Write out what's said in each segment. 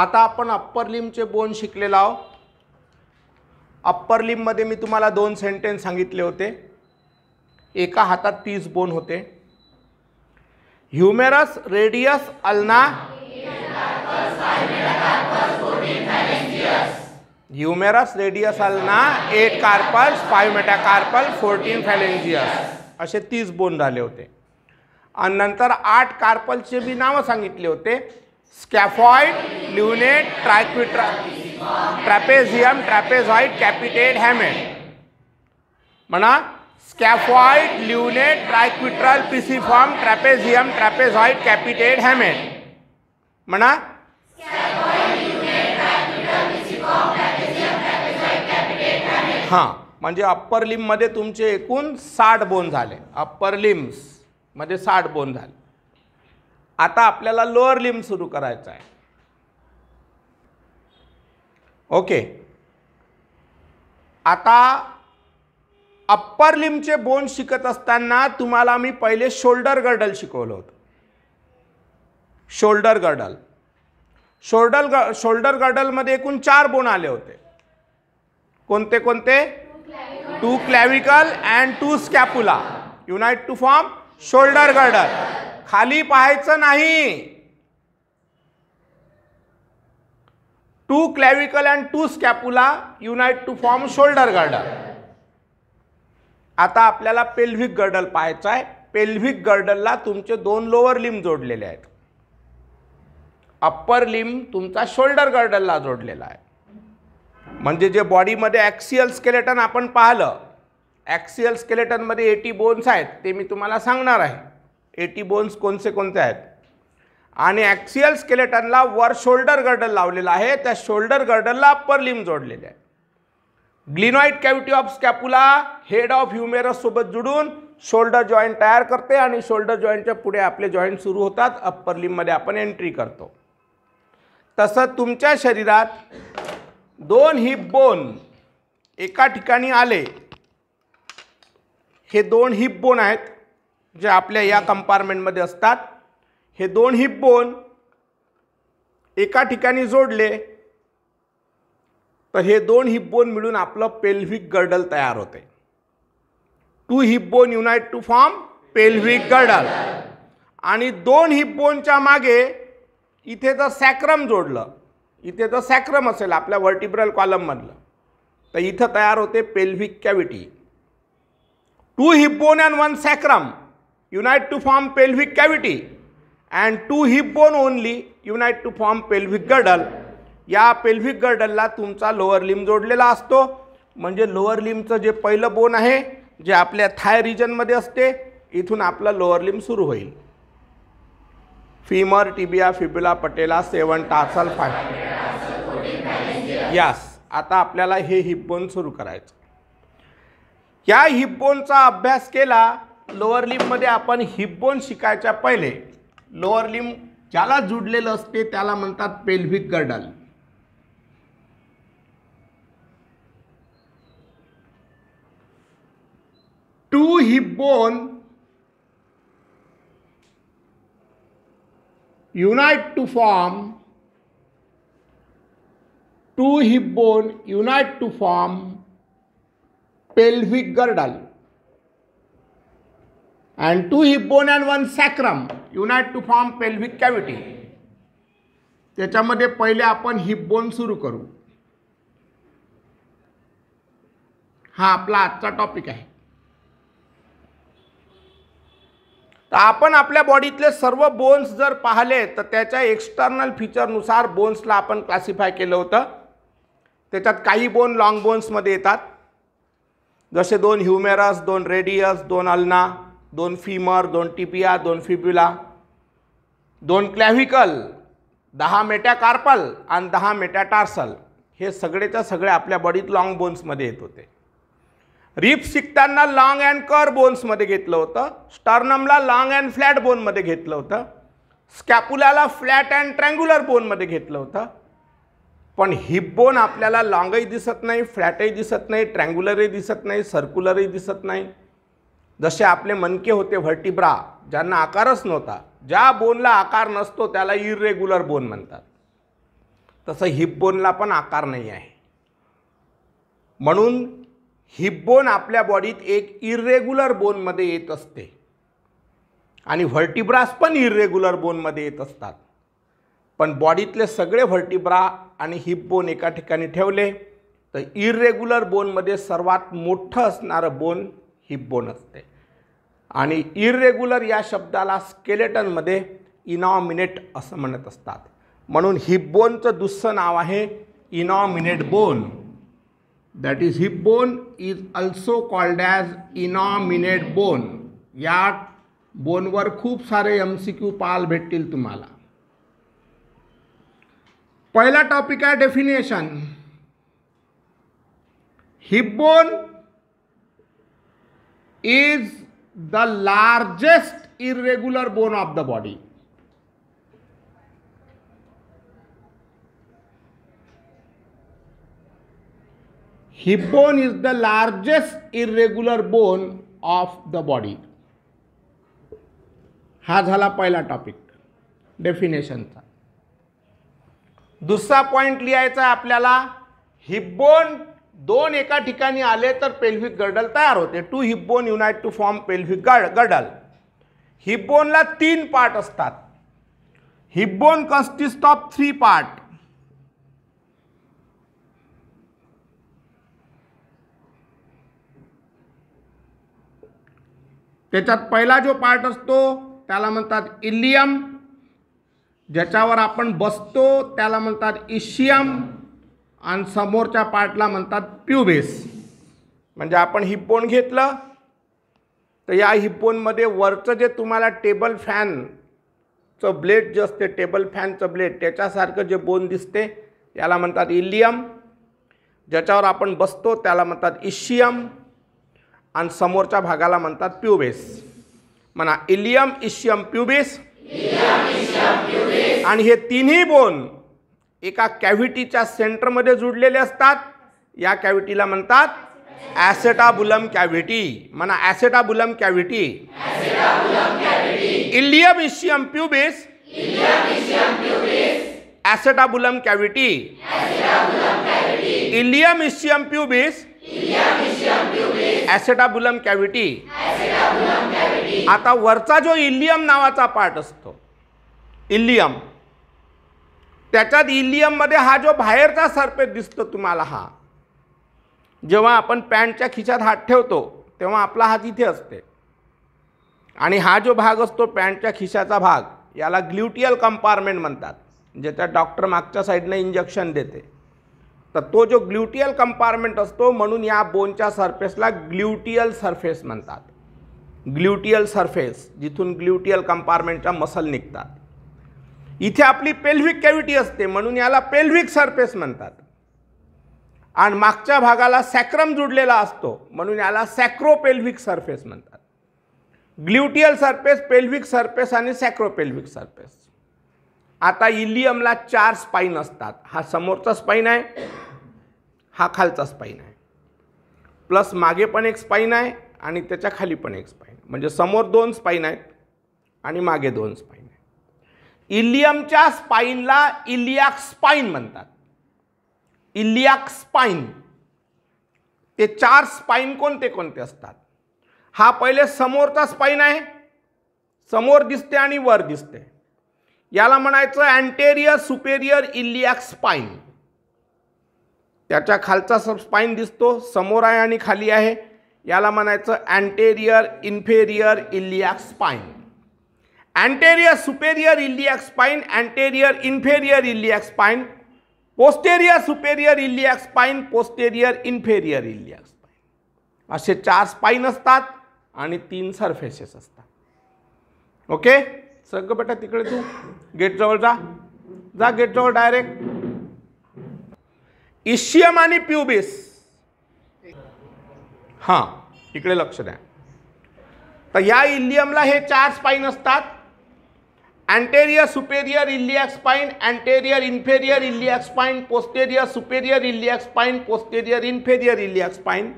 आता आपण upper लिमचे bone शिकलेलो आहोत अप्पर लिममध्ये मी तुम्हाला दोन सेंटेन्स सांगितले होते एका हातात तीस बोन होते humerus radius ulna humerus radius ulna eight carpals five carpal fourteen phalanges असे तीस बोन झाले होते आणि नंतर आठ कार्पलचे बी नावं सांगितले होते स्कॅफॉइड ल्युनेट ट्रायक्विट्रा ट्रॅपेझियम ट्रॅपेझॉइड कॅपिटेड हॅमेड म्हणा स्कॅफॉइड ल्युनेट ट्रायक्विट्रल पिसिफॉर्म ट्रॅपेझियम ट्रॅपेझॉइड कॅपिटेड हॅमेट म्हणा हां म्हणजे अप्पर लिममध्ये तुमचे एकूण साठ बोन झाले अप्पर लिम्स मध्ये साठ बोन झाले आता आपल्याला लोअर लिम सुरू करायचं आहे ओके आता अप्पर लिमचे बोन शिकत असताना तुम्हाला मी पहिले शोल्डर गर्डल शिकवलं होतं शोल्डर गर्डल शोल्डर ग शोल्डर गर्डलमध्ये एकूण चार बोन आले होते कोणते कोणते two clavicle and two scapula unite to form shoulder girdle खाली पाहायचं नाही two clavicle and two scapula unite to form shoulder girdle आता आपल्याला पेल्व्हिक गर्डल पाहायचं आहे पेल्व्हिक गर्डलला तुमचे दोन लोअर लिम जोडलेले आहेत अप्पर लिम तुमचा शोल्डर गर्डलला जोडलेला आहे म्हणजे जे बॉडीमध्ये ॲक्सियल स्केलेटन आपण पाहिलं ॲक्सियल स्केलेटनमध्ये एटी बोन्स आहेत ते मी तुम्हाला सांगणार आहे एटी बोन्स कोणते कोणते आहेत आणि ॲक्सियल स्केलेटनला वर शोल्डर गर्डल लावलेला आहे त्या शोल्डर गर्डलला अप्पर लिम जोडलेले आहे glenoid cavity of scapula head of humerus सोबत जुडून शोल्डर जॉईंट तयार करते आणि शोल्डर जॉईंटच्या पुढे आपले जॉईंट सुरू होतात अप्पर लिममध्ये आपण एंट्री करतो तसं तुमच्या शरीरात दोन हिप बोन एका ठिकाणी आले हे दोन हिप बोन आहेत जे आपल्या या कंपार्टमेंटमध्ये असतात हे दोन हिप बोन एका ठिकाणी जोडले तर हे दोन हिप बोन मिळून आपलं पेल्व्हिक गर्डल तयार होते two hip bone unite to form pelvic girdle आणि दोन हिप बोनच्या मागे इथे जर सॅक्रम जोडलं इथे जर सॅक्रम असेल आपल्या व्हर्टिब्रल कॉलममधलं तर इथं तयार होते pelvic cavity two hip bone and one sacrum unite to form pelvic cavity and two hip bone only unite to form pelvic girdle या पेल्व्हिक गर्डलला तुमचा लोअर लिम जोडलेला असतो म्हणजे लोअर लिमचं जे पहिलं बोन आहे जे आपल्या थाय रिजनमध्ये असते इथून आपलं लोअर लिम सुरू होईल फीमर टिबिया फिबुला पटेला सेवन टासल फाय यास आता आपल्याला हे हिपबोन सुरू करायचं या हिपबोनचा अभ्यास केला लोअर लिममध्ये आपण हिपबोन शिकायच्या पहिले लोअर लिम ज्याला जुडलेलं असते त्याला म्हणतात pelvic girdle two hipbone unite to form two hipbone unite to form pelvic girdle and two hip bone and one sacrum unite to form pelvic cavity त्याच्यामध्ये पहिले आपण हिप बोन सुरू करू हा आपला आजचा टॉपिक आहे तर आपण आपल्या बॉडीतले सर्व बोन्स जर पाहिले तर त्याच्या एक्स्टर्नल फीचरनुसार बोन्सला आपण क्लासिफाय केलं होतं त्याच्यात काही बोन लॉंग बोन्समध्ये येतात जसे दोन ह्युमेरस दोन रेडियस दोन अल्ना दोन फीमर दोन टिपिया दोन फिब्युला दोन क्लॅव्हिकल दहा मेट्या कार्पल आणि दहा मेट्या टार्सल हे सगळेच्या सगळे आपल्या बॉडीत लाँग बोन्समध्ये येत होते रिप शिकताना लाँग अँड कर बोन्समध्ये घेतलं होतं स्टर्नमला लाँग अँड फ्लॅट बोनमध्ये घेतलं होतं स्कॅपुलाला फ्लॅट अँड ट्रँग्युलर बोनमध्ये घेतलं होतं पण हिप बोन आपल्याला लाँगही दिसत नाही फ्लॅटही दिसत नाही ट्रँग्युलरही दिसत नाही सर्क्युलरही दिसत नाही जसे आपले मनके होते व्हर्टिब्रा ज्यांना आकारच नव्हता ज्या बोनला आकार नसतो त्याला इरेग्युलर बोन म्हणतात तसं हिप बोनला पण आकार नाही आहे म्हणून हिप बोन आपल्या बॉडीत एक इरेग्युलर बोनमध्ये येत असते आणि व्हर्टिब्रास पण इरेग्युलर बोनमध्ये येत असतात पण बॉडीतले सगळे व्हर्टिब्रा आणि हिप बोन एका ठिकाणी ठेवले तर इरेग्युलर बोनमध्ये सर्वात मोठं असणारं बोन बोन असते आणि इरेग्युलर या शब्दाला स्केलेटनमध्ये इनॉमिनेट असं म्हणत असतात म्हणून हिब्बोनचं दुसरं नाव आहे innominate bone that is hipbone is also called as innominate bone या बोनवर खूप सारे एम सी क्यू पाल भेटतील तुम्हाला पहिला टॉपिक आहे definition hipbone is the largest irregular bone of the body. Hip bone is the largest irregular bone of the body. हा झाला पहिला टॉपिक डेफिनेशनचा दुसरा पॉइंट लिहायचा आपल्याला bone दोन एका ठिकाणी आले तर पेल्व्हिक गर्डल तयार होते two hipbone unite to form pelvic girdle, girdle ला तीन पार्ट असतात hipbone consist of three part त्याच्यात पहिला जो पार्ट असतो त्याला म्हणतात इलियम ज्याच्यावर आपण बसतो त्याला म्हणतात इशियम आणि समोरच्या पार्टला म्हणतात प्युबेस म्हणजे आपण हिप्पोन घेतलं तर या हिप्पोनमध्ये वरचं जे तुम्हाला टेबल फॅनचं ब्लेड जे असते टेबल फॅनचं ब्लेड त्याच्यासारखं जे बोन दिसते याला म्हणतात इलियम ज्याच्यावर आपण बसतो त्याला म्हणतात इशियम आणि समोरच्या भागाला म्हणतात प्युबेस म्हणा इलियम इशियम प्युबेस आणि हे तिन्ही बोन एका कॅव्हिटीच्या सेंटरमध्ये जुडलेले असतात या कॅव्हिटीला म्हणतात ॲसेटाबुलम कॅव्हिटी म्हणा acetabulum cavity ilium ischium pubis acetabulum cavity ilium ischium pubis acetabulum cavity आता वरचा जो इलियम नावाचा पार्ट असतो इलियम त्याच्यात इलियममध्ये हा जो बाहेरचा सरफेस दिसतो तुम्हाला हा जेव्हा आपण पॅन्टच्या खिशात हात ठेवतो तेव्हा आपला हात इथे असते आणि हा जो भाग असतो पॅन्टच्या खिशाचा भाग याला ग्ल्युटियल कंपार्टमेंट म्हणतात ज्याच्यात डॉक्टर मागच्या साईडनं इंजेक्शन देते तर तो जो ग्ल्युटियल कंपार्टमेंट असतो म्हणून या बोनच्या सरफेसला ग्ल्युटियल सरफेस म्हणतात ग्ल्युटियल सरफेस जिथून ग्ल्युटियल कंपार्टमेंटच्या मसल निघतात इथे आपली पेल्व्हिक कॅव्हिटी असते म्हणून याला पेल्व्हिक सरफेस म्हणतात आणि मागच्या भागाला सॅक्रम जुडलेला असतो म्हणून याला सॅक्रोपेल्व्हिक सरफेस म्हणतात ग्ल्युटियल सरफेस पेल्व्हिक सरफेस आणि सॅक्रोपेल्व्हिक सरफेस आता इलियमला चार स्पाईन असतात हा समोरचा स्पाईन आहे हा खालचा स्पाईन आहे प्लस मागे पण एक स्पाईन आहे आणि त्याच्या खाली पण एक स्पाईन म्हणजे समोर दोन स्पाईन आहेत आणि मागे दोन स्पाईन इलियमच्या स्पाईनला इलियाक स्पाईन म्हणतात इलियाक स्पाईन ते चार स्पाईन कोणते कोणते असतात हा पहिले समोरचा स्पाईन आहे समोर दिसते आणि वर दिसते याला म्हणायचं अँटेरियर सुपेरियर इलियाक स्पाईन त्याच्या खालचा सब स्पाईन दिसतो समोर आहे आणि खाली आहे याला म्हणायचं anterior inferior iliac spine anterior superior iliac spine, anterior inferior iliac spine, posterior superior iliac spine, posterior inferior iliac spine. असे चार स्पाईन असतात आणि तीन सरफेसेस असतात ओके सगळं बेटा तिकडे तू गेटजवळ जा जा गेटजवळ डायरेक्ट इशियम आणि प्युबिस हां इकडे लक्ष द्या तर या इलियमला हे चार स्पाईन असतात anterior superior iliac spine, anterior inferior iliac spine, posterior superior iliac spine, posterior inferior iliac spine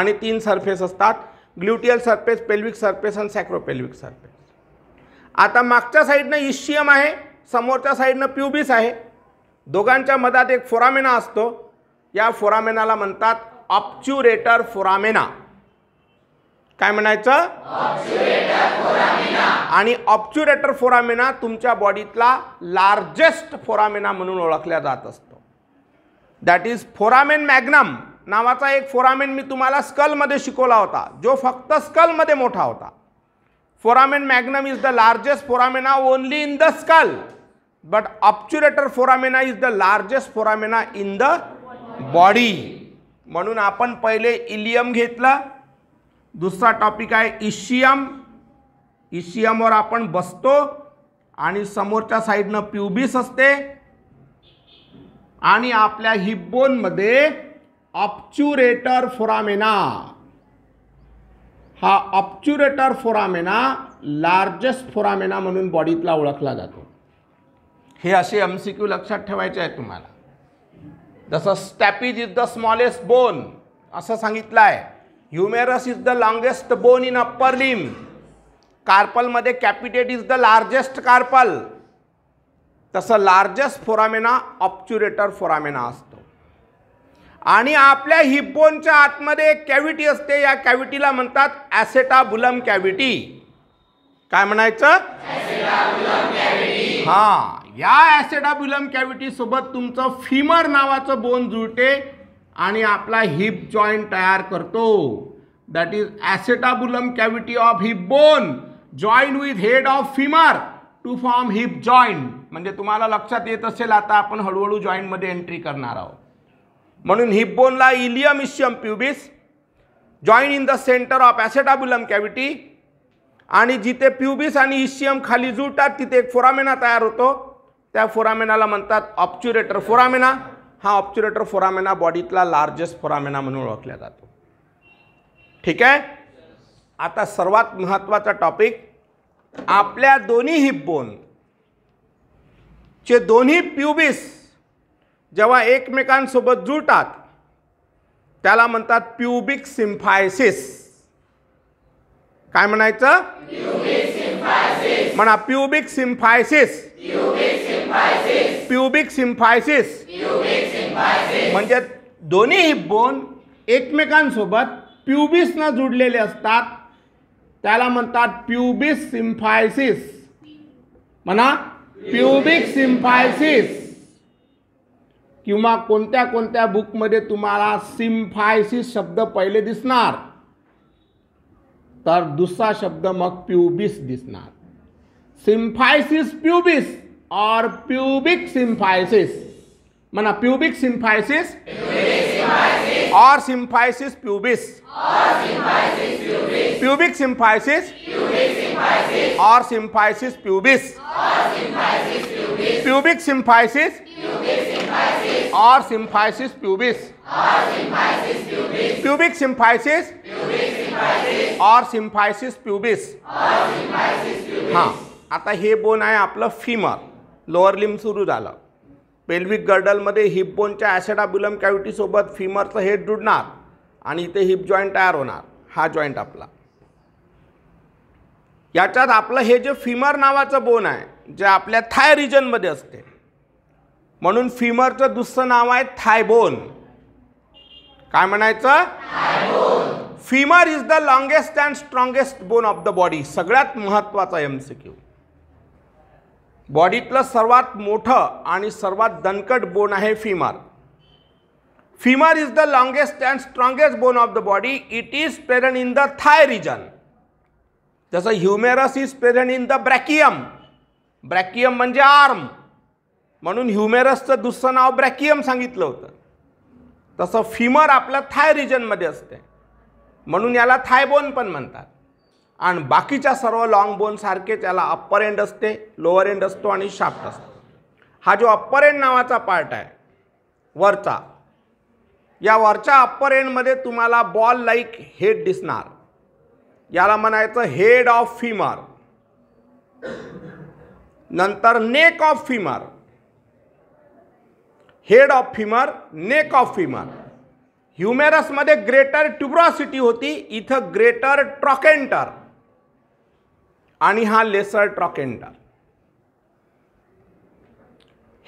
आणि तीन सरफेस असतात ग्ल्युटियल सरफेस पेल्विक सरफेस आणि सॅक्रोपेल्विक सरफेस आता मागच्या साईडनं इशियम आहे समोरच्या साईडनं प्युबिस आहे दोघांच्या मधात एक फोरामेना असतो या फोरामेनाला म्हणतात ऑप्च्युरेटर फोरामेना काय म्हणायचं आणि ऑप्च्युरेटर फोरामिना तुमच्या बॉडीतला लार्जेस्ट फोरामिना म्हणून ओळखल्या जात असतो दॅट इज फोरामेन मॅग्नम नावाचा एक फोरामेन मी तुम्हाला स्कलमध्ये शिकवला होता जो फक्त स्कलमध्ये मोठा होता foramen magnum is the largest foramina only in the skull but obturator foramina is the largest foramina in the body म्हणून आपण पहिले इलियम घेतलं दुसरा टॉपिक आहे इशियम इशियमवर आपण बसतो आणि समोरच्या साईडनं प्युबिस असते आणि आपल्या हिब्बोनमध्ये ऑप्च्युरेटर फोरामेना हा ऑप्च्युरेटर फोरामेना लार्जेस्ट फोरामेना म्हणून बॉडीतला ओळखला जातो हे असे एम सी क्यू लक्षात ठेवायचे आहे तुम्हाला जसं stapes is the smallest bone असं सांगितलं आहे humerus is the longest bone in upper limb कार्पलमध्ये capitate is the largest carpal तसं लार्जेस्ट फोरामेना ऑप्च्युरेटर फोरामेना असतो आणि आपल्या हिपबोनच्या आतमध्ये एक कॅव्हिटी असते या कॅव्हिटीला म्हणतात ॲसेटाबुलम कॅव्हिटी काय म्हणायचं हा या ॲसेडाबुलम कॅव्हिटीसोबत तुमचं फिमर नावाचं बोन जुळते आणि आपला हिप जॉईंट तयार करतो that is acetabulum cavity of hip bone joint with head of femur to form hip joint म्हणजे तुम्हाला लक्षात येत असेल आता आपण हळूहळू जॉईंटमध्ये एंट्री करणार आहोत म्हणून हिप बोनला ilium ischium pubis joint in the centre of acetabulum cavity आणि जिथे प्युबिस आणि इशियम खाली जुळतात तिथे एक फोरामेना तयार होतो त्या फोरामेनाला म्हणतात ऑप्च्युरेटर फोरामेना हा ऑप्च्युरेटर फोरामेना बॉडीतला लार्जेस्ट फोरामेना म्हणून ओळखला जातो ठीक आहे आता सर्वात महत्त्वाचा टॉपिक आपल्या दोन्ही हिप बोन चे दोन्ही प्युबिस जेव्हा एकमेकांसोबत जुळतात त्याला म्हणतात प्युबिक सिम्फायसिस काय म्हणायचं म्हणा प्युबिक सिम्फायसिस प्युबिक सिम्फायसिस म्हणजे दोन्ही हिप बोन एकमेकांसोबत प्युबिसनं जुडलेले असतात त्याला म्हणतात प्युबिस सिम्फायसिस म्हणा प्युबिक सिम्फायसिस किंवा कोणत्या कोणत्या बुकमध्ये तुम्हाला सिम्फायसिस शब्द पहिले दिसणार तर दुसरा शब्द मग प्युबिस दिसणार सिम्फायसिस प्युबिस और प्यूबिक सिंफाइसिस माना प्यूबिक सिंफाइसिस और सिंफाइसिस प्यूबिस प्यूबिक सिंफाइसिस और सिंफाइसिस प्यूबिस प्यूबिक सिंफाइसिस और सिंफाइसिस प्यूबिस प्यूबिक सिंफाइसिस और सिंफाइसिस प्यूबिस हाँ आता हे बोन है आपलं फीमर लोअर लिम सुरू झालं पेल्विक गर्डलमध्ये बोनच्या ॲसेडाबुलम कॅव्हिटीसोबत फिमरचं हेड जुडणार आणि इथे हिप जॉईंट तयार होणार हा जॉईंट आपला याच्यात आपलं हे जे फिमर नावाचं बोन आहे जे आपल्या थाय रिजनमध्ये असते म्हणून फिमरचं दुसरं नाव आहे थाय बोन काय म्हणायचं femur is the longest and strongest bone of the body सगळ्यात महत्त्वाचा एम सी क्यू बॉडीतलं सर्वात मोठं आणि सर्वात दणकट बोन आहे femur femur is the longest and strongest bone of the body it is present in the thigh region जसं humerus is present in the brachium brachium म्हणजे आर्म म्हणून ह्युमेरसचं दुसरं नाव ब्रॅकियम सांगितलं होतं तसं फिमर आपलं थाय रिजनमध्ये असते म्हणून याला थायबोन पण म्हणतात आणि बाकीच्या सर्व लाँग सारखे त्याला अप्पर एंड असते लोअर एंड असतो आणि शाफ्ट असतो हा जो अप्पर एंड नावाचा पार्ट आहे वरचा या वरच्या अप्पर एंडमध्ये तुम्हाला बॉल लाईक हेड दिसणार याला म्हणायचं हेड ऑफ फिमर नंतर neck of femur head of femur neck of femur ह्युमेरसमध्ये ग्रेटर ट्युब्रॉसिटी होती इथं ग्रेटर ट्रॉकेंटर आणि हा lesser trochanter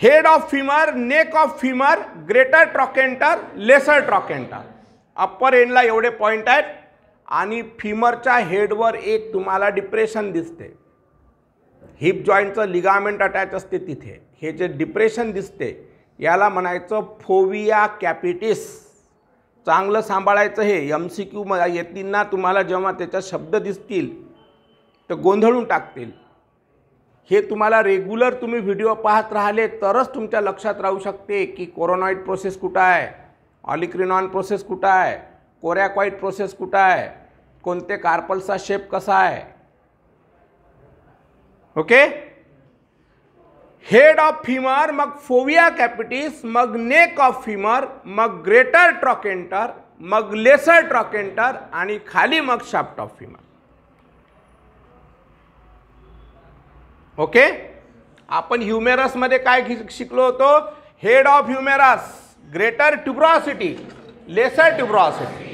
head of femur neck of femur greater trochanter lesser trochanter upper एंडला एवढे पॉईंट आहेत आणि फिमरच्या हेडवर एक तुम्हाला डिप्रेशन दिसते हिप जॉईंटचं लिगामेंट अटॅच असते तिथे हे जे डिप्रेशन दिसते याला म्हणायचं फोविया कॅपिटिस चांगलं सांभाळायचं हे एम सी क्यू येतील ना तुम्हाला जेव्हा त्याच्या शब्द दिसतील तर गोंधळून टाकतील हे तुम्हाला रेग्युलर तुम्ही व्हिडिओ पाहत राहिले तरच तुमच्या लक्षात राहू शकते की कोरोनॉइड प्रोसेस कुठं आहे ऑलिक्रिनॉन प्रोसेस कुठं आहे कोरॅकॉइड प्रोसेस कुठं आहे कोणते कार्पलचा शेप कसा आहे ओके हेड ऑफ फिमर मग फोविया कॅपिटिस मग नेक ऑफ फिमर मग ग्रेटर ट्रॉकेंटर मग लेसर ट्रॉकेंटर आणि खाली मग शाफ्ट ऑफ फिमर ओके आपण ह्युमेरसमध्ये काय शिकलो होतो head of humerus greater tuberosity lesser tuberosity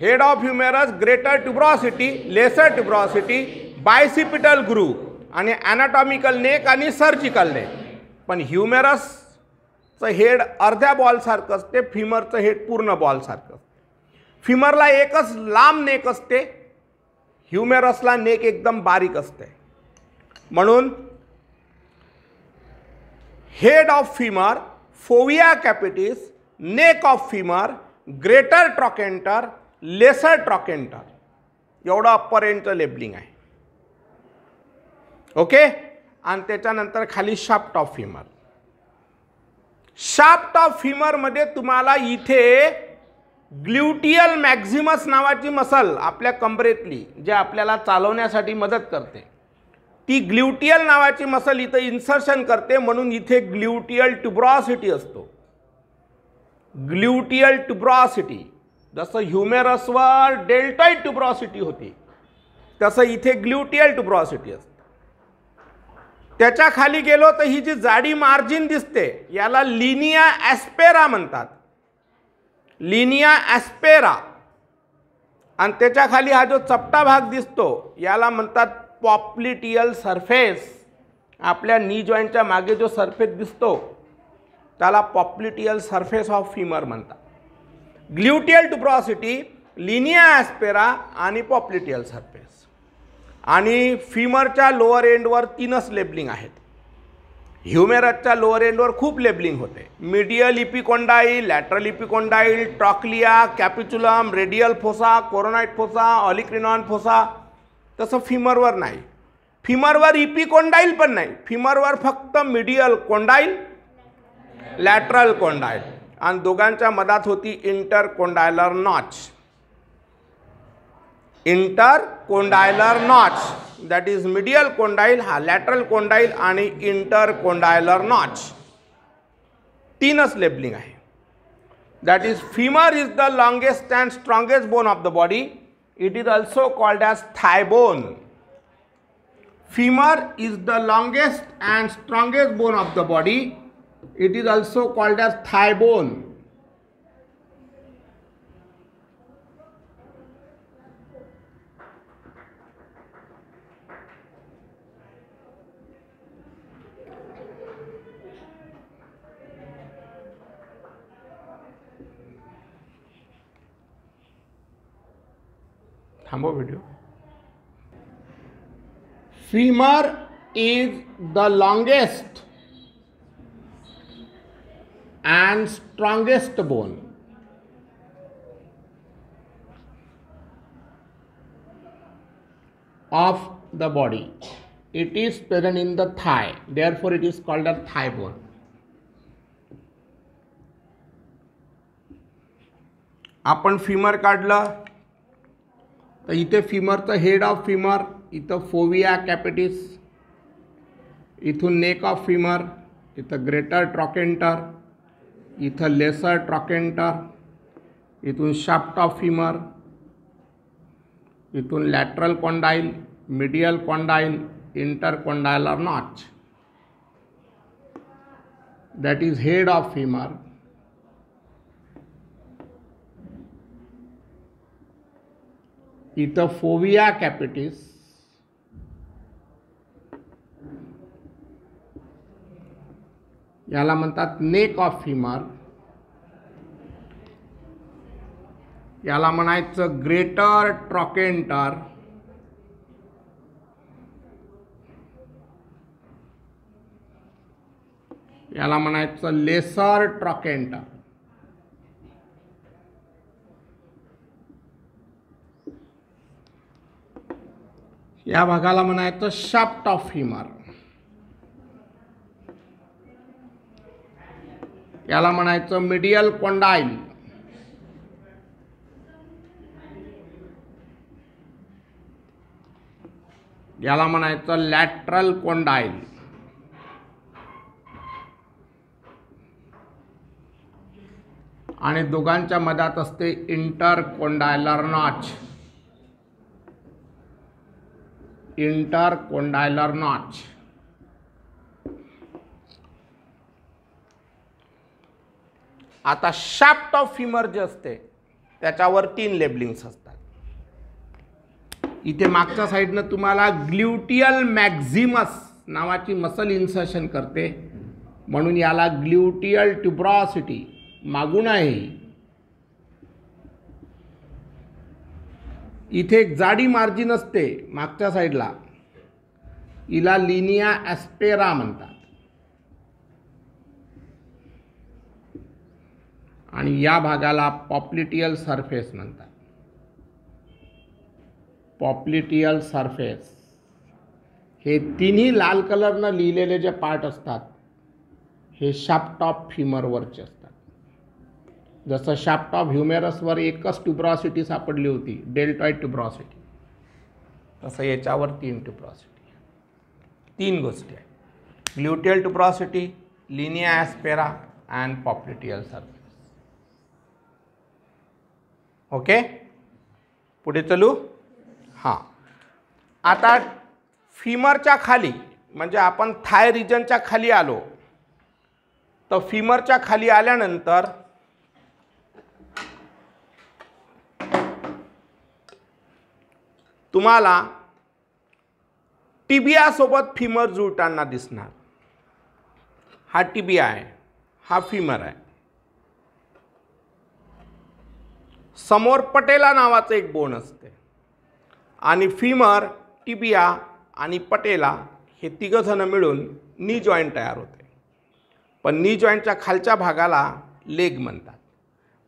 head of humerus greater tuberosity lesser tuberosity bicipital groove आणि ॲनाटॉमिकल नेक आणि सर्जिकल नेक पण ह्युमेरसचं हेड अर्ध्या बॉलसारखं असते फिमरचं हेड पूर्ण बॉलसारखं फिमरला एकच लांब नेक असते ह्युमेरसला नेक एकदम बारीक असते म्हणून head of femur fovea capitis neck of femur greater trochanter lesser trochanter एवढं अप्पर लेबलिंग आहे ओके आणि त्याच्यानंतर खाली shaft of femur shaft of फिमरमध्ये तुम्हाला इथे ग्ल्युटियल मॅक्झिमस नावाची मसल आपल्या कंबरेतली जे आपल्याला चालवण्यासाठी मदत करते ती ग्ल्युटियल नावाची मसल इथं इन्सर्शन करते म्हणून इथे ग्ल्युटियल ट्युब्रॉसिटी असतो ग्ल्युटियल ट्युब्रॉसिटी जसं ह्युमेरसवर डेल्टाई ट्युब्रॉसिटी होती तसं इथे ग्ल्युटियल ट्युब्रॉसिटी असते त्याच्या खाली गेलो तर ही जी जाडी मार्जिन दिसते याला लिनिया ॲस्पेरा म्हणतात लिनिया ॲस्पेरा आणि त्याच्या खाली हा जो चपटा भाग दिसतो याला म्हणतात पॉप्लिटियल सरफेस आपल्या नी जॉईंटच्या मागे जो सरफेस दिसतो त्याला पॉप्लिटियल सरफेस ऑफ फिमर म्हणतात ग्ल्युटियल टुप्रॉसिटी लिनिया ॲस्पेरा आणि पॉप्लिटियल सरफेस आणि फिमरच्या लोअर एंडवर तीनच लेबलिंग आहेत ह्युमेरसच्या लोअर एंडवर खूप लेबलिंग होते medial epicondyle lateral epicondyle trochlea capitulum radial fossa coronoid fossa olecranon fossa तसं फिमरवर नाही फिमरवर इपी कोंडाईल पण नाही फिमरवर फक्त मिडियल कोंडाईल लॅटरल कोंडाईल आणि दोघांच्या मधात होती intercondylar notch intercondylar notch that is medial condyle हा लॅटरल कोंडाईल आणि इंटर कोंडायलर नॉच तीनच लेबलिंग आहे that is femur is the longest and strongest bone of the body It is also called as thigh bone. Femur is the longest and strongest bone of the body. It is also called as thigh bone. Video femur is the longest and strongest bone of the body it is present in the thigh therefore it is called a thigh bone आपण femur काढलं तर इथे तर head of femur इथं fovea capitis इथून neck of femur इथं greater trochanter इथं lesser trochanter इथून शाफ्ट ऑफ फिमर इथून lateral condyle medial condyle intercondylar notch that is head of femur इथं फोविया कॅपिटिस याला म्हणतात नेक ऑफ फिमर याला म्हणायचं ग्रेटर ट्रॉकेंटर याला म्हणायचं लेसर ट्रॉकेंटर या भागाला म्हणायचं शाफ्ट ऑफ हिमर याला म्हणायचं मिडियल कोंडाईल याला म्हणायचं लॅटरल कोंडाईल आणि दोघांच्या मधात असते intercondylar notch intercondylar notch आता शाफ्ट ऑफ फिमर जे असते त्याच्यावर तीन लेबलिंग्स असतात इथे मागच्या साईडनं तुम्हाला ग्ल्युटियल मॅक्झिमस नावाची मसल इन्सर्शन करते म्हणून याला ग्ल्युटियल ट्युब्रॉसिटी मागून आहे इथे एक जाडी मार्जिन असते मागच्या साईडला इला लिनिया ॲस्पेरा म्हणतात आणि या भागाला पॉप्लिटियल सरफेस म्हणतात पॉप्लिटियल सरफेस हे तिन्ही लाल कलरनं लिहिलेले जे पार्ट असतात हे शापटॉप फिमरवरचे असतात जसं शाफ्ट ऑफ ह्युमेरसवर एकच ट्युब्रॉसिटी सापडली होती डेल्टॉइड ट्युब्रॉसिटी तसं याच्यावर तीन ट्युब्रॉसिटी तीन गोष्टी आहेत gluteal tuberosity linea aspera and popliteal surface okay पुढे चलू हां आता फिमरच्या खाली म्हणजे आपण थाय रिजनच्या खाली आलो तर फिमरच्या खाली आल्यानंतर तुम्हाला टिबियासोबत फिमर जुळताना दिसणार हा टिबिया आहे हा फिमर आहे समोर पटेला नावाचं एक बोन असते आणि फिमर टिबिया आणि पटेला हे तिघंजणं मिळून नी जॉईंट तयार होते पण नी जॉईंटच्या खालच्या भागाला लेग म्हणतात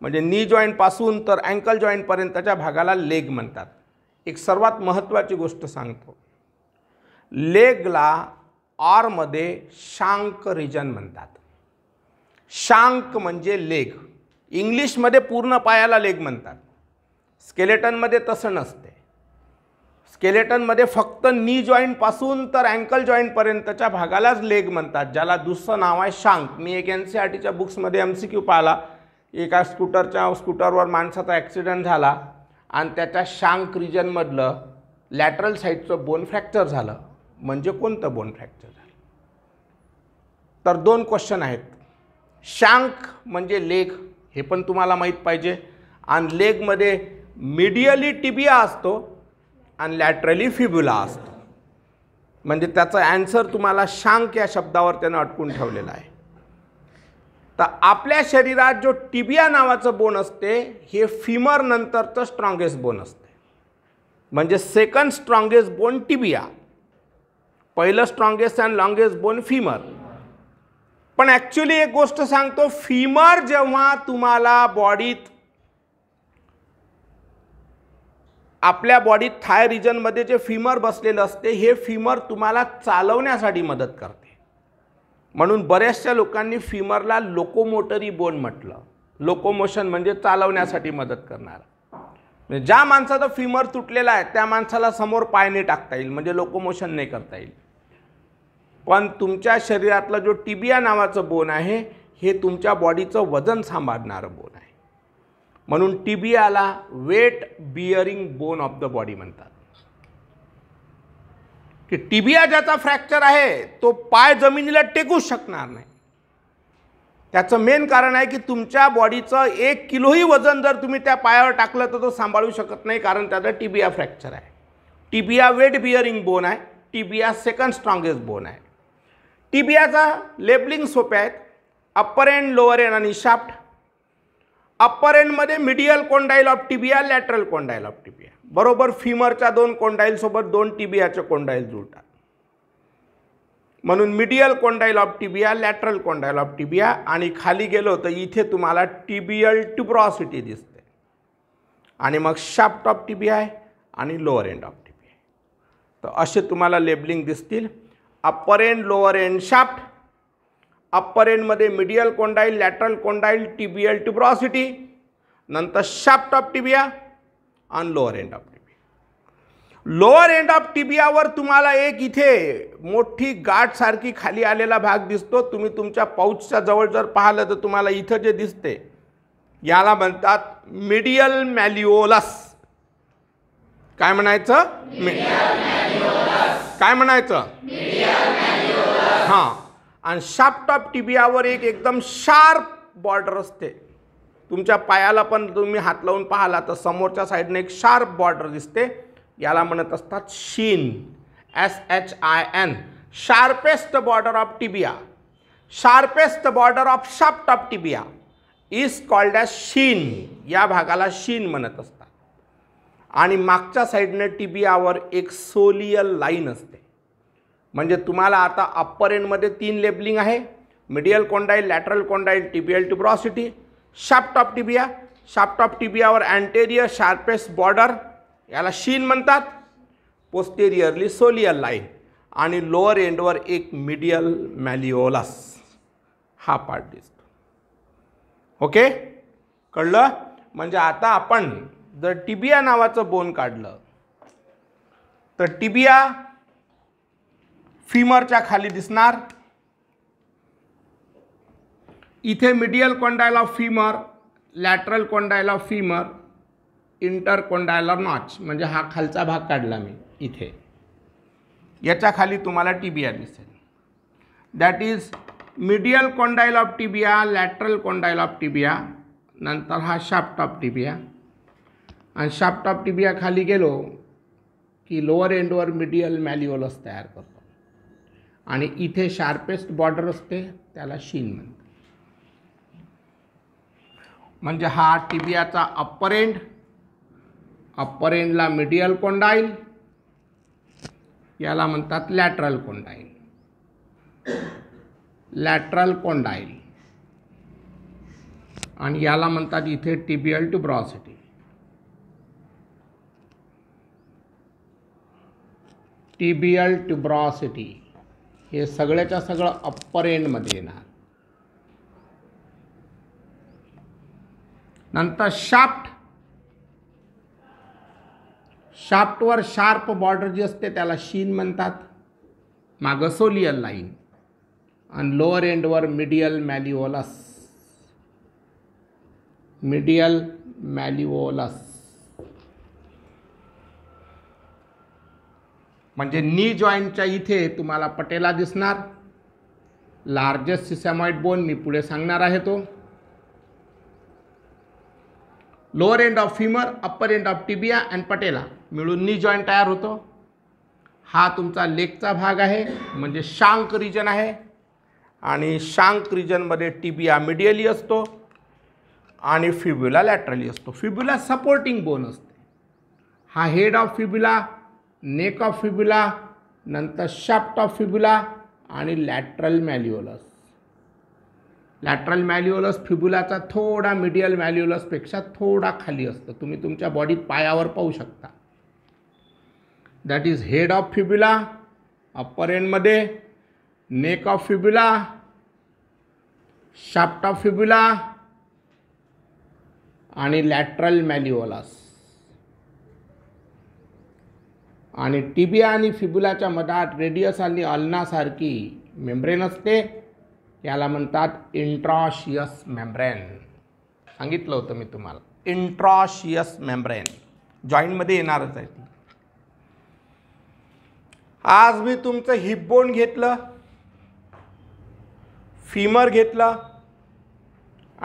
म्हणजे नी जॉईंटपासून तर अँकल जॉईंटपर्यंतच्या भागाला लेग म्हणतात एक सर्वात महत्त्वाची गोष्ट सांगतो लेगला आरमध्ये शांक रिजन म्हणतात शांक म्हणजे लेग इंग्लिशमध्ये पूर्ण पायाला लेग म्हणतात स्केलेटनमध्ये तसं नसते स्केलेटनमध्ये फक्त नी जॉईंटपासून तर अँकल जॉईंटपर्यंतच्या भागालाच लेग म्हणतात ज्याला दुसरं नाव आहे शांक मी एक एन सी आर e टीच्या बुक्समध्ये एम सी क्यू पाहिला एका स्कूटरच्या स्कूटरवर माणसाचा ॲक्सिडेंट झाला आणि त्याच्या शांक रिजनमधलं लॅटरल साईडचं बोन फ्रॅक्चर झालं म्हणजे कोणतं बोन फ्रॅक्चर झालं तर दोन क्वेश्चन आहेत शांक म्हणजे लेग हे पण तुम्हाला माहीत पाहिजे आणि लेगमध्ये मिडियली टिबिया असतो आणि लॅटरली फिब्युला असतो म्हणजे त्याचा ॲन्सर तुम्हाला शांक या शब्दावर त्यानं अटकून ठेवलेला आहे तर आपल्या शरीरात जो टिबिया नावाचं बोन असते हे फिमर नंतरचं स्ट्रॉंगेस्ट बोन असते म्हणजे सेकंड स्ट्रॉंगेस्ट बोन टिबिया पहिलं strongest and longest bone femur पण ॲक्च्युली एक गोष्ट सांगतो फिमर जेव्हा तुम्हाला बॉडीत आपल्या बॉडीत थाय रिजनमध्ये जे फिमर बसलेलं असते हे फिमर तुम्हाला चालवण्यासाठी मदत करतं म्हणून बऱ्याचशा लोकांनी फिमरला लोकोमोटरी बोन म्हटलं लोकोमोशन म्हणजे चालवण्यासाठी मदत करणार म्हणजे ज्या माणसाचा फिमर तुटलेला आहे त्या माणसाला समोर पायने टाकता येईल म्हणजे लोकोमोशन नाही करता येईल पण तुमच्या शरीरातला जो टिबिया नावाचं बोन आहे हे तुमच्या बॉडीचं वजन सांभाळणारं बोन आहे म्हणून टिबियाला weight bearing bone of the body म्हणतात की टिबिया ज्याचा फ्रॅक्चर आहे तो पाय जमिनीला टेकू शकणार नाही त्याचं मेन कारण आहे की तुमच्या बॉडीचं एक किलोही वजन जर तुम्ही त्या पायावर टाकलं तर तो सांभाळू शकत नाही कारण त्याचा टिबिया फ्रॅक्चर आहे टिबिया वेट बिअरिंग बोन आहे टीबिया सेकंड स्ट्रॉंगेस्ट बोन आहे टिबियाचा लेबलिंग सोप्या आहेत अप्पर एंड लोअर एंड आणि शाफ्ट अप्पर एंडमध्ये medial condyle of tibia lateral condyle of tibia बरोबर फिमरच्या दोन कोंडाईलसोबत दोन टीबियाच्या कोंडाईल जुळतात म्हणून medial condyle of tibia lateral condyle of tibia आणि खाली गेलो तर इथे तुम्हाला टिबियल ट्युब्रॉसिटी दिसते आणि मग शाफ्ट ऑफ टिबिया आहे आणि लोअर एंड ऑफ टिबिया तर असे तुम्हाला लेबलिंग दिसतील upper end lower end shaft upper एंडमध्ये medial condyle lateral condyle tibial tuberosity नंतर शाफ्ट ऑफ टिबिया आणि lower end of tibia lower end of टिबियावर तुम्हाला एक इथे मोठी गाठ सारखी खाली आलेला भाग दिसतो तुम्ही तुमच्या पाऊचच्या जवळ जर पाहिलं तर तुम्हाला इथं जे दिसते याला म्हणतात मिडियल मॅलिओलस काय म्हणायचं काय म्हणायचं हां आणि शाफ्ट ऑफ टिबियावर एक एकदम शार्प बॉर्डर असते तुमच्या पायाला पण तुम्ही हात लावून पाहला तर समोरच्या साईडने एक शार्प बॉर्डर दिसते याला म्हणत असतात shin S H I N sharpest border of tibia sharpest border of shaft of tibia is called as shin या भागाला शीन म्हणत असतात आणि मागच्या साईडने टिबियावर एक सोलियल लाईन असते म्हणजे तुम्हाला आता अप्पर एंडमध्ये तीन लेबलिंग आहे medial condyle lateral condyle tibial tuberosity sharp top tibia top टिबियावर अँटेरियर शार्पेस्ट बॉर्डर याला शीन म्हणतात पोस्टेरियरली सोलियल लाईन आणि लोअर एंडवर एक मिडियल मॅलिओलस हा पार्ट दिसतो ओके कळलं म्हणजे आता आपण जर टिबिया नावाचं बोन काढलं तर टिबिया फिमरच्या खाली दिसणार इथे medial of femur lateral of femur inter of notch म्हणजे हा खालचा भाग काढला मी इथे याच्या खाली तुम्हाला टीबिया दिसेल that is medial condyle of tibia lateral condyle of tibia नंतर हा शाफ्ट ऑफ टीबिया आणि शाफ्ट ऑफ टीबिया खाली गेलो की लोअर एंडवर मिडियल मॅल्युअलस तयार करतो आणि इथे शार्पेस्ट बॉर्डर असते त्याला शीन म्हणतात म्हणजे हा टिबियाचा अप्पर एंड अप्पर एंडला मिडियल कोंडाईल याला म्हणतात लॅटरल कोंडाईल लॅटरल कोंडाईल आणि याला म्हणतात इथे टिबियल ट्युब्रॉसिटी टिबियल ट्युब्रॉसिटी हे सगळ्याच्या सगळं अप्पर एंडमध्ये येणार नंतर शाफ्ट शाफ्टवर शार्प बॉर्डर जी असते त्याला शीन म्हणतात मागसोलियल लाईन आणि लोअर एंडवर मिडियल मॅलिओलस मिडियल मॅलिओलस म्हणजे नी जॉईंटच्या इथे तुम्हाला पटेला दिसणार लार्जेस्ट सिसेमोइड बोन मी पुढे सांगणार आहे तो lower end of femur upper end of tibia and patella मिळून नी जॉईंट तयार होतो हा तुमचा लेगचा भाग आहे म्हणजे शांक रिजन आहे आणि शांक रिजनमध्ये टिबिया मिडियली असतो आणि फिब्युला लॅटरली असतो फिब्युला सपोर्टिंग बोन असते हा head of fibula neck of fibula नंतर शाफ्ट ऑफ फिब्युला आणि लॅटरल असतो लॅटरल मॅल्युअलस फिब्युलाचा थोडा मिडियल मॅल्युलसपेक्षा थोडा खाली असतो तुम्ही तुमच्या बॉडीत पायावर पाहू शकता that is head of fibula upper एंडमध्ये neck of fibula shaft of fibula आणि लॅटरल मॅल्युअलस आणि टीबिया आणि फिब्युलाच्या मधात रेडियस आणि अल्नासारखी मेम्ब्रेन असते याला म्हणतात इंट्रॉशियस मेम्ब्रेन सांगितलं होतं मी तुम्हाला इंट्रॉशियस मेम्ब्रेन जॉईंटमध्ये येणारच आहे ती आज मी तुमचं हिपबोन घेतलं फिमर घेतलं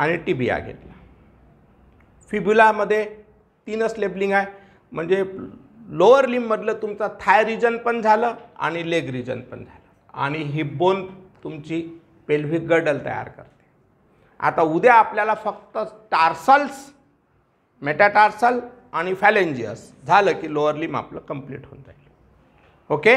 आणि टिबिया घेतला फिब्युलामध्ये तीनच लेबलिंग आहे म्हणजे लोअर लिममधलं तुमचं थाय रिजन पण झालं आणि लेग रिजन पण झालं आणि हिपबोन तुमची पेल्विक गडल तयार करते आता उद्या आपल्याला फक्त टार्सल्स मेटाटार्सल आणि फॅलेंजियस झालं की लोअर लिम आपलं कम्प्लीट होऊन जाईल ओके